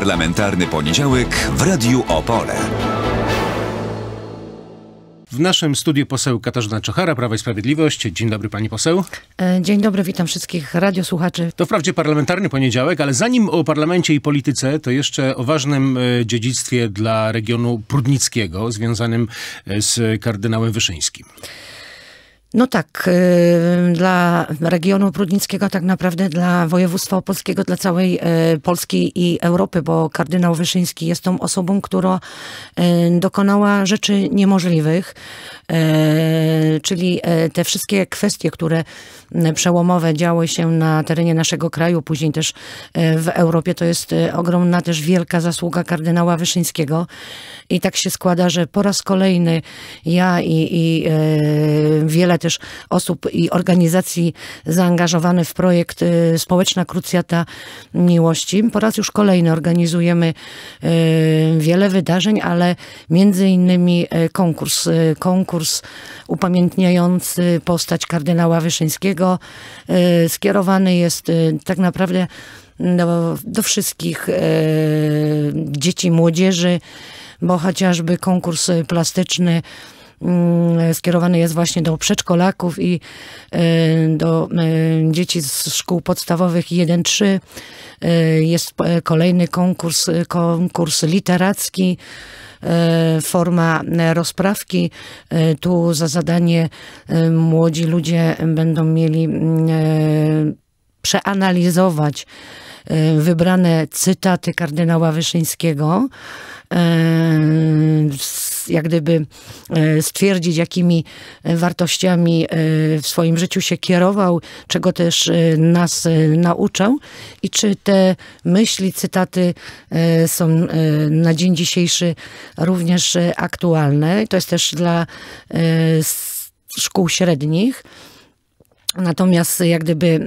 Parlamentarny poniedziałek w Radiu Opole. W naszym studiu poseł Katarzyna Czochara, Prawa i Sprawiedliwość. Dzień dobry pani poseł. E, dzień dobry, witam wszystkich radiosłuchaczy. To wprawdzie parlamentarny poniedziałek, ale zanim o parlamencie i polityce, to jeszcze o ważnym e, dziedzictwie dla regionu prudnickiego związanym e, z kardynałem Wyszyńskim. No tak, y, dla regionu prudnickiego, tak naprawdę dla województwa opolskiego, dla całej y, Polski i Europy, bo kardynał Wyszyński jest tą osobą, która y, dokonała rzeczy niemożliwych, czyli te wszystkie kwestie, które przełomowe działy się na terenie naszego kraju, później też w Europie, to jest ogromna też wielka zasługa kardynała Wyszyńskiego i tak się składa, że po raz kolejny ja i, i wiele też osób i organizacji zaangażowanych w projekt y, Społeczna Krucjata Miłości. Po raz już kolejny organizujemy y, wiele wydarzeń, ale między innymi y, konkurs. Konkurs upamiętniający postać kardynała Wyszyńskiego skierowany jest tak naprawdę do, no, do wszystkich dzieci, młodzieży, bo chociażby konkurs plastyczny Mm, skierowany jest właśnie do przedszkolaków i e, do e, dzieci z szkół podstawowych 1-3. E, jest kolejny konkurs, konkurs literacki forma rozprawki. Tu za zadanie młodzi ludzie będą mieli mm, przeanalizować wybrane cytaty kardynała Wyszyńskiego jak gdyby e, stwierdzić, jakimi e, wartościami e, w swoim życiu się kierował, czego też nas nauczał i czy te myśli, cytaty są na dzień dzisiejszy również aktualne. To jest też dla szkół średnich. Natomiast jak gdyby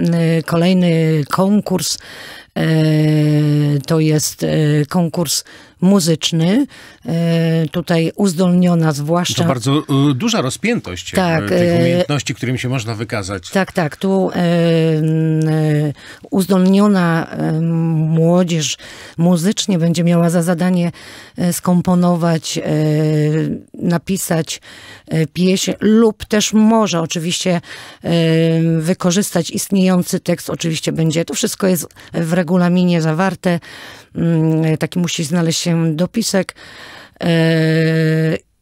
kolejny konkurs to jest konkurs muzyczny, e, tutaj uzdolniona zwłaszcza. To bardzo y, duża rozpiętość e, tak, tych e, umiejętności, którymi się można wykazać. Tak, tak. Tu uzdolniona młodzież muzycznie będzie miała za zadanie skomponować, napisać pieśń lub też może oczywiście wykorzystać istniejący tekst. Oczywiście będzie, to wszystko jest w regulaminie zawarte. Mm, taki musi znaleźć się dopisek. E,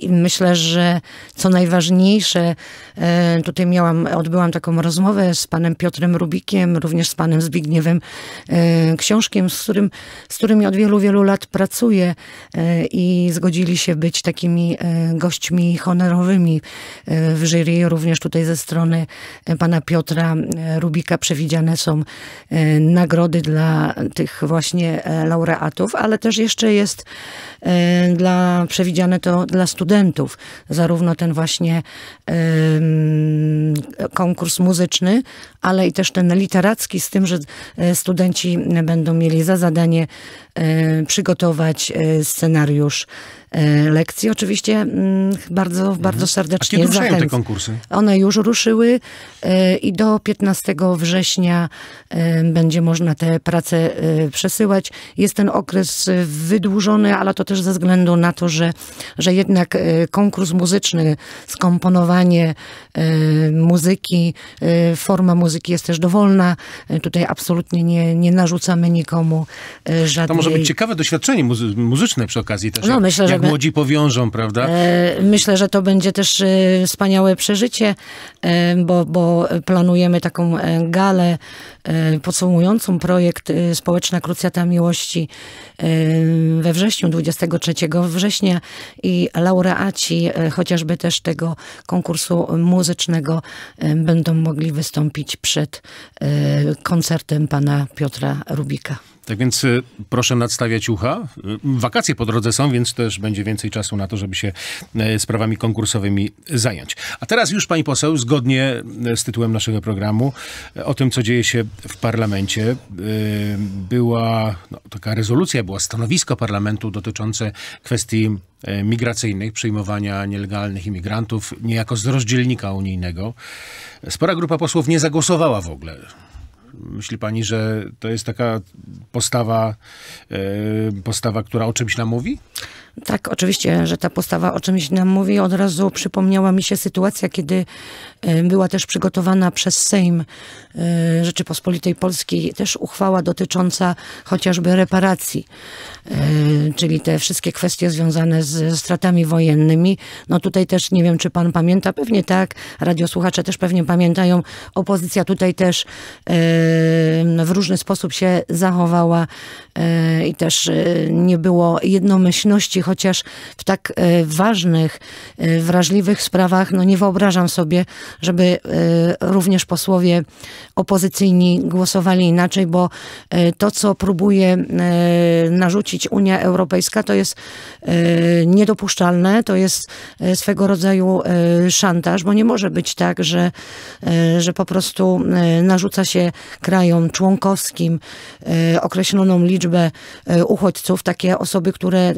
i myślę, że co najważniejsze, e, tutaj miałam, odbyłam taką rozmowę z panem Piotrem Rubikiem, również z panem Zbigniewem e, Książkiem, z, którym, z którymi od wielu, wielu lat pracuję e, i zgodzili się być takimi gośćmi honorowymi w jury. Również tutaj ze strony pana Piotra Rubika przewidziane są nagrody dla tych właśnie laureatów, ale też jeszcze jest dla, przewidziane to dla studentów studentów, zarówno ten właśnie konkurs muzyczny, ale i też ten literacki, z tym, że e, studenci będą mieli za zadanie e, przygotować e, scenariusz E, lekcji. Oczywiście mm, bardzo, mhm. bardzo serdecznie A kiedy ruszają te konkursy? One już ruszyły e, i do 15 września e, będzie można te prace przesyłać. Jest ten okres wydłużony, ale to też ze względu na to, że, że jednak konkurs muzyczny, skomponowanie muzyki, forma muzyki jest też dowolna. Tutaj absolutnie nie, nie narzucamy nikomu żadnej... To może być ciekawe doświadczenie muzyczne przy okazji też. No myślę, że jak młodzi powiążą, prawda? E, myślę, że to będzie też e, wspaniałe przeżycie, e, bo, bo planujemy taką galę podsumującą projekt Społeczna Krucjata Miłości we wrześniu, 23 września i laureaci chociażby też tego konkursu muzycznego będą mogli wystąpić przed koncertem pana Piotra Rubika. Tak więc y, proszę nadstawiać ucha. Y, wakacje po drodze są, więc też będzie więcej czasu na to, żeby się y, sprawami konkursowymi zająć. A teraz już pani poseł, zgodnie z tytułem naszego programu, o tym, co dzieje się w parlamencie. Była no, taka rezolucja, było stanowisko parlamentu dotyczące kwestii migracyjnych, przyjmowania nielegalnych imigrantów, niejako z rozdzielnika unijnego. Spora grupa posłów nie zagłosowała w ogóle Myśli pani, że to jest taka postawa, e, postawa która o czymś nam mówi? Tak, oczywiście, że ta postawa o czymś nam mówi. Od razu przypomniała mi się sytuacja, kiedy e, była też przygotowana przez Sejm e, Rzeczypospolitej Polskiej też uchwała dotycząca chociażby reparacji, e, czyli te wszystkie kwestie związane z stratami wojennymi. No tutaj też nie wiem, czy pan pamięta, pewnie tak, radiosłuchacze też pewnie pamiętają, opozycja tutaj też w różny sposób się zachowała i też nie było jednomyślności dyskusji, chociaż w tak e, ważnych, e, wrażliwych sprawach, no nie wyobrażam sobie, żeby e, również posłowie opozycyjni głosowali inaczej, bo to, co próbuje narzucić Unia Europejska, to jest niedopuszczalne, to jest swego rodzaju szantaż, bo nie może być tak, że, że po prostu narzuca się krajom członkowskim określoną liczbę uchodźców, takie osoby, które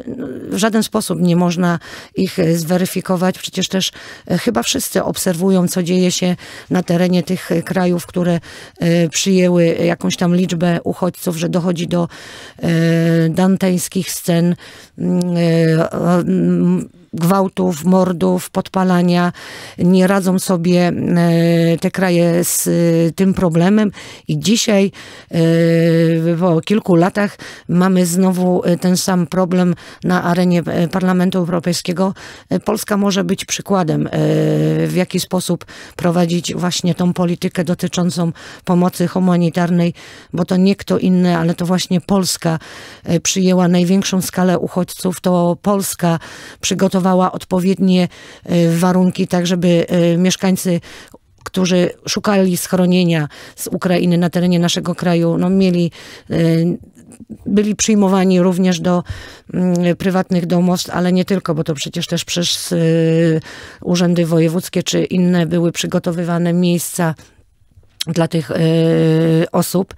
w żaden sposób nie można ich e, zweryfikować. Przecież też e, chyba wszyscy obserwują, co dzieje się na terenie tych e, krajów, które przyjęły jakąś tam liczbę uchodźców, że dochodzi do danteńskich scen. Mm, mm, gwałtów, mordów, podpalania. Nie radzą sobie e, te kraje z e, tym problemem i dzisiaj e, po kilku latach mamy znowu ten sam problem na arenie Parlamentu Europejskiego. Polska może być przykładem, w jaki sposób prowadzić właśnie tą politykę dotyczącą pomocy humanitarnej, bo to nie kto inny, ale to właśnie Polska przyjęła największą skalę uchodźców, to Polska przygotowała odpowiednie e, warunki, tak żeby e, mieszkańcy którzy szukali schronienia z Ukrainy na terenie naszego kraju, no, mieli, e, byli przyjmowani również do mm, prywatnych domostw, ale nie tylko, bo to przecież też przez urzędy wojewódzkie czy inne były przygotowywane miejsca dla tych y, osób.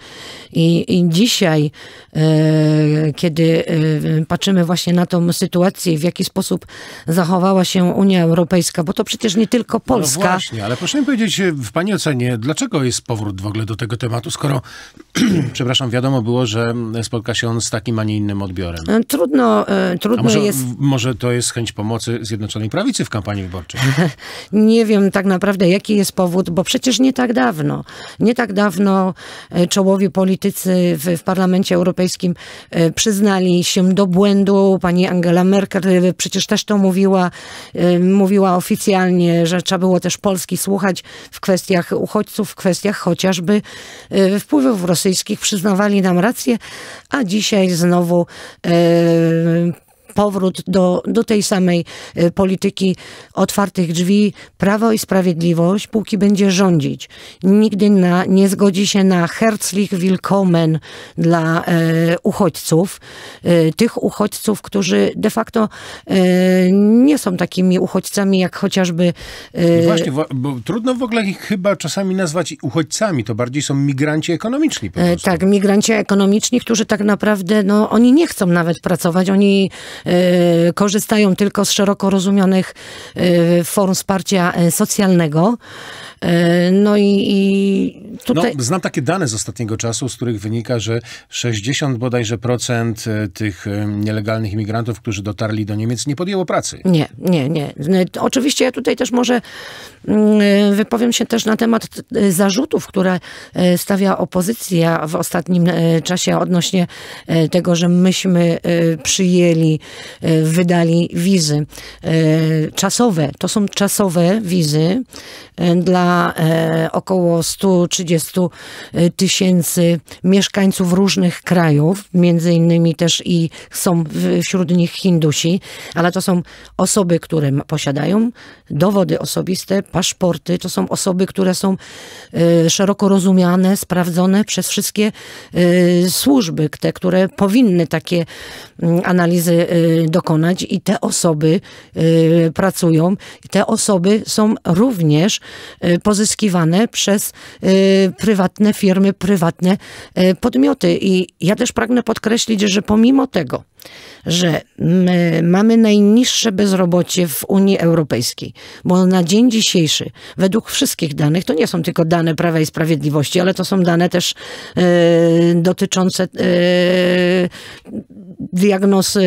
I, I, dzisiaj, y, kiedy y, patrzymy właśnie na tą sytuację, w jaki sposób zachowała się Unia Europejska, bo to przecież nie tylko no Polska. No właśnie, ale proszę mi powiedzieć, w Pani ocenie, dlaczego jest powrót w ogóle do tego tematu, skoro, przepraszam, wiadomo było, że spotka się on z takim, a nie innym odbiorem? Trudno, trudno może, jest... Może to jest chęć pomocy Zjednoczonej Prawicy w kampanii wyborczej? nie wiem tak naprawdę, jaki jest powód, bo przecież nie tak dawno. Nie tak dawno e, czołowi politycy w, w Parlamencie Europejskim e, przyznali się do błędu. Pani Angela Merkel e, przecież też to mówiła, mówiła oficjalnie, że trzeba było też Polski słuchać w kwestiach uchodźców, w kwestiach chociażby wpływów rosyjskich. Przyznawali nam rację, a dzisiaj znowu powrót do, do tej samej y, polityki otwartych drzwi. Prawo i Sprawiedliwość, póki będzie rządzić, nigdy na, nie zgodzi się na herzlich willkommen dla e, uchodźców. E, tych uchodźców, którzy de facto e, nie są takimi uchodźcami, jak chociażby... No właśnie, bo trudno w ogóle ich chyba czasami nazwać uchodźcami, to bardziej są migranci ekonomiczni po e, tak, migranci ekonomiczni, którzy tak naprawdę, no oni nie chcą nawet pracować, oni Y, korzystają tylko z szeroko rozumianych y, form wsparcia y, socjalnego. No i, i no, tutaj... No, znam takie dane z ostatniego czasu, z których wynika, że 60 bodajże procent tych nielegalnych imigrantów, którzy dotarli do Niemiec, nie podjęło pracy. Nie, nie, nie. Oczywiście ja tutaj też może wypowiem się też na temat zarzutów, które stawia opozycja w ostatnim czasie odnośnie tego, że myśmy przyjęli E, wydali wizy e, czasowe. To są czasowe wizy e, dla około 130 tysięcy mieszkańców różnych krajów, między innymi też i są wśród nich Hindusi, ale to są osoby, które posiadają dowody osobiste, paszporty, to są osoby, które są szeroko rozumiane, sprawdzone przez wszystkie służby, te, które powinny takie mm, analizy Y, dokonać i te osoby y, pracują. Te osoby są również y, pozyskiwane przez prywatne firmy, prywatne podmioty. I ja też pragnę podkreślić, że pomimo tego, że mamy najniższe bezrobocie w Unii Europejskiej, bo na dzień dzisiejszy, według wszystkich danych, to nie są tylko dane Prawa i Sprawiedliwości, ale to są dane też dotyczące diagnozy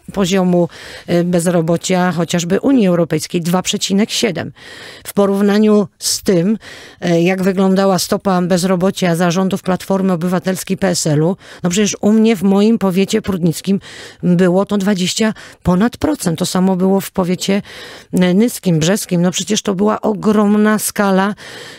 poziomu y, bezrobocia chociażby Unii Europejskiej 2,7. W porównaniu z tym, y, jak wyglądała stopa bezrobocia zarządów Platformy Obywatelskiej PSL-u, no przecież u mnie w moim powiecie prudnickim było to 20 ponad procent. To samo było w powiecie y, nyskim, brzeskim. No przecież to była ogromna skala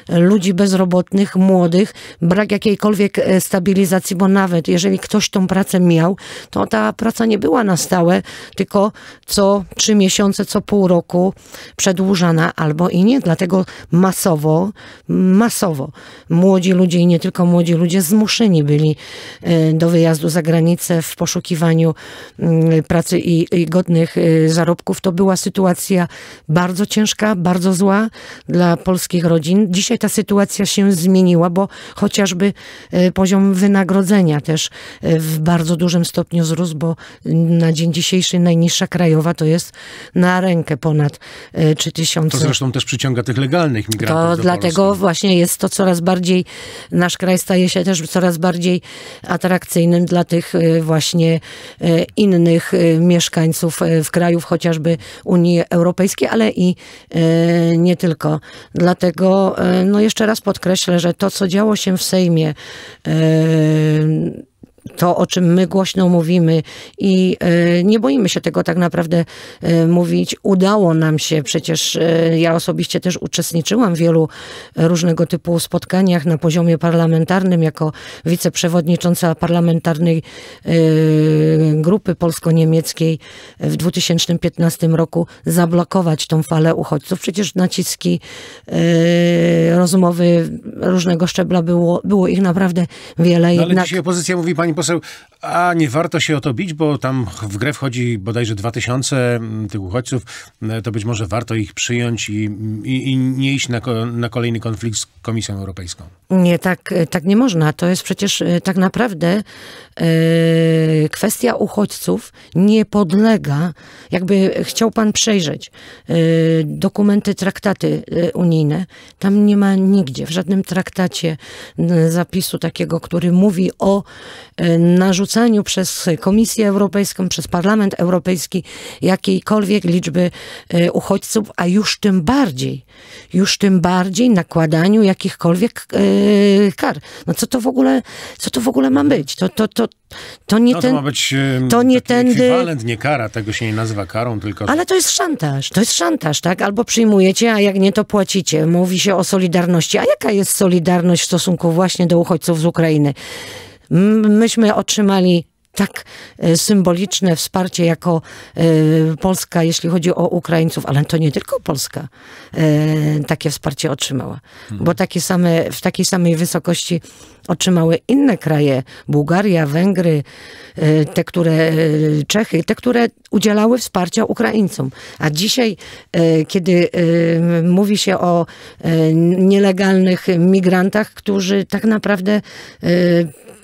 ludzi bezrobotnych, młodych, brak jakiejkolwiek stabilizacji, bo nawet jeżeli ktoś tą pracę miał, to ta praca nie była na stałe tylko co trzy miesiące, co pół roku przedłużana albo i nie. Dlatego masowo, masowo młodzi ludzie i nie tylko młodzi ludzie zmuszeni byli e, do wyjazdu za granicę w poszukiwaniu mm, pracy i, i godnych e, zarobków. To była sytuacja bardzo ciężka, bardzo zła dla polskich rodzin. Dzisiaj ta sytuacja się zmieniła, bo chociażby e, poziom wynagrodzenia też w bardzo dużym stopniu wzrósł, bo na dzień dzisiejszy dzisiejszej najniższa krajowa to jest na rękę ponad 3000. E, to zresztą też przyciąga tych legalnych migrantów. To dlatego Polski. właśnie jest to coraz bardziej, nasz kraj staje się też coraz bardziej atrakcyjnym dla tych e, właśnie e, innych mieszkańców w krajów chociażby Unii Europejskiej, ale i nie tylko. Dlatego no jeszcze raz podkreślę, że to co działo się w Sejmie to, o czym my głośno mówimy i e, nie boimy się tego tak naprawdę e, mówić. Udało nam się, przecież e, ja osobiście też uczestniczyłam w wielu różnego typu spotkaniach na poziomie parlamentarnym jako wiceprzewodnicząca parlamentarnej grupy polsko-niemieckiej w 2015 roku zablokować tą falę uchodźców. Przecież naciski, rozmowy różnego szczebla było, było ich naprawdę wiele. No, ale Jednak... dzisiaj opozycja mówi pani pani poseł A nie warto się o to bić, bo tam w grę wchodzi bodajże 2000 mm, tych uchodźców. E, to być może warto ich przyjąć i, i, i nie iść na, na, kolejny konflikt z Komisją Europejską. Nie, tak, e, tak nie można. To jest przecież e, tak naprawdę yy, kwestia uchodźców nie podlega, jakby chciał pan przejrzeć yy, dokumenty, traktaty yy, unijne. Tam nie ma nigdzie, w żadnym traktacie zapisu takiego, który mówi o narzuceniu przez Komisję Europejską, przez Parlament Europejski jakiejkolwiek liczby e, uchodźców, a już tym bardziej, już tym bardziej nakładaniu jakichkolwiek e, kar. No co to w ogóle, co to w ogóle ma być? To, to, to, to nie no, to ten, ma być to nie tędy... ekwiwalent, nie kara, tego się nie nazywa karą, tylko... Ale to jest szantaż, to jest szantaż, tak? Albo przyjmujecie, a jak nie, to płacicie. Mówi się o solidarności. A jaka jest solidarność w stosunku właśnie do uchodźców z Ukrainy? Myśmy otrzymali tak e, symboliczne wsparcie jako e, Polska, jeśli chodzi o Ukraińców, ale to nie tylko Polska e, takie wsparcie otrzymała, mhm. bo takie same, w takiej samej wysokości otrzymały inne kraje, Bułgaria, Węgry, te, które, Czechy, te, które udzielały wsparcia Ukraińcom. A dzisiaj, kiedy mówi się o nielegalnych migrantach, którzy tak naprawdę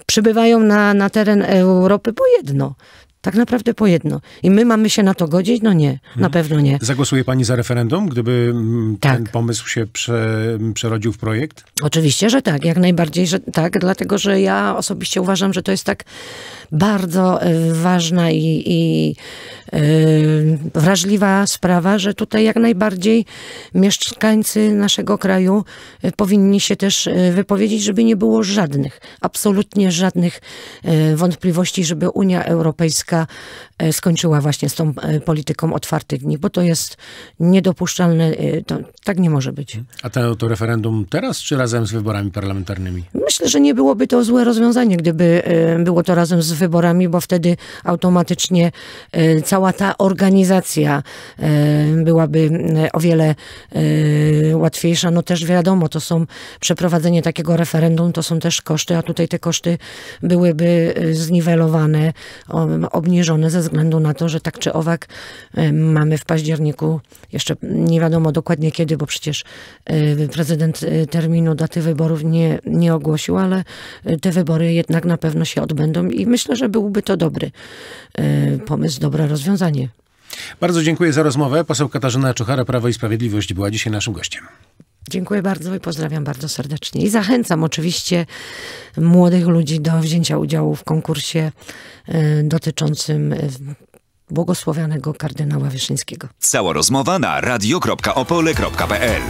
przybywają na, na teren Europy po jedno. Tak naprawdę po jedno. I my mamy się na to godzić? No nie, hmm. na mhm. pewno nie. Zagłosuje pani za referendum, gdyby mm, tak. ten pomysł się prze, przerodził w projekt? Oczywiście, że tak. Jak najbardziej, że tak. Dlatego, że ja osobiście uważam, że to jest tak bardzo e, ważna i, i e, wrażliwa sprawa, że tutaj jak najbardziej mieszkańcy naszego kraju e, powinni się też wypowiedzieć, żeby nie było żadnych, absolutnie żadnych wątpliwości, żeby Unia Europejska skończyła właśnie z tą polityką otwartych dni, bo to jest niedopuszczalne, to, tak nie może być. A to, to referendum teraz, czy razem z wyborami parlamentarnymi? Myślę, że nie byłoby to złe rozwiązanie, gdyby było to razem z wyborami, bo wtedy automatycznie e, cała ta organizacja e, byłaby e, o wiele łatwiejsza. No też wiadomo, to są przeprowadzenie takiego referendum, to są też koszty, a tutaj te koszty byłyby zniwelowane, obniżone ze względu na to, że tak czy owak mamy w październiku, jeszcze nie wiadomo dokładnie kiedy, bo przecież prezydent terminu daty wyborów nie, nie ogłosił, ale te wybory jednak na pewno się odbędą i myślę, myślę, że byłby to dobry e, pomysł, dobre rozwiązanie. Bardzo dziękuję za rozmowę. Poseł Katarzyna Czuchara, Prawo i Sprawiedliwość, była dzisiaj naszym gościem. Dziękuję bardzo i pozdrawiam bardzo serdecznie. I zachęcam oczywiście młodych ludzi do wzięcia udziału w konkursie e, dotyczącym e, błogosławionego kardynała Wyszyńskiego. Cała rozmowa na radio.opole.pl